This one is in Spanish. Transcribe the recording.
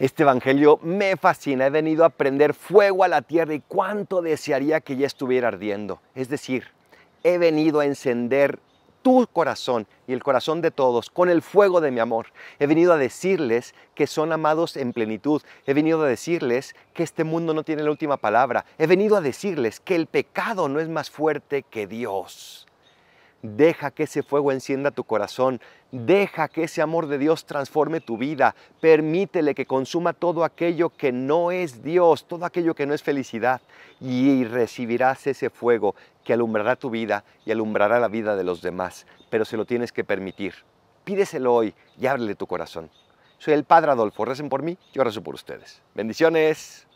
Este Evangelio me fascina, he venido a prender fuego a la tierra y cuánto desearía que ya estuviera ardiendo. Es decir, he venido a encender tu corazón y el corazón de todos con el fuego de mi amor. He venido a decirles que son amados en plenitud. He venido a decirles que este mundo no tiene la última palabra. He venido a decirles que el pecado no es más fuerte que Dios. Deja que ese fuego encienda tu corazón. Deja que ese amor de Dios transforme tu vida. Permítele que consuma todo aquello que no es Dios, todo aquello que no es felicidad. Y recibirás ese fuego que alumbrará tu vida y alumbrará la vida de los demás. Pero se lo tienes que permitir. Pídeselo hoy y ábrele tu corazón. Soy el Padre Adolfo. Recen por mí, yo rezo por ustedes. Bendiciones.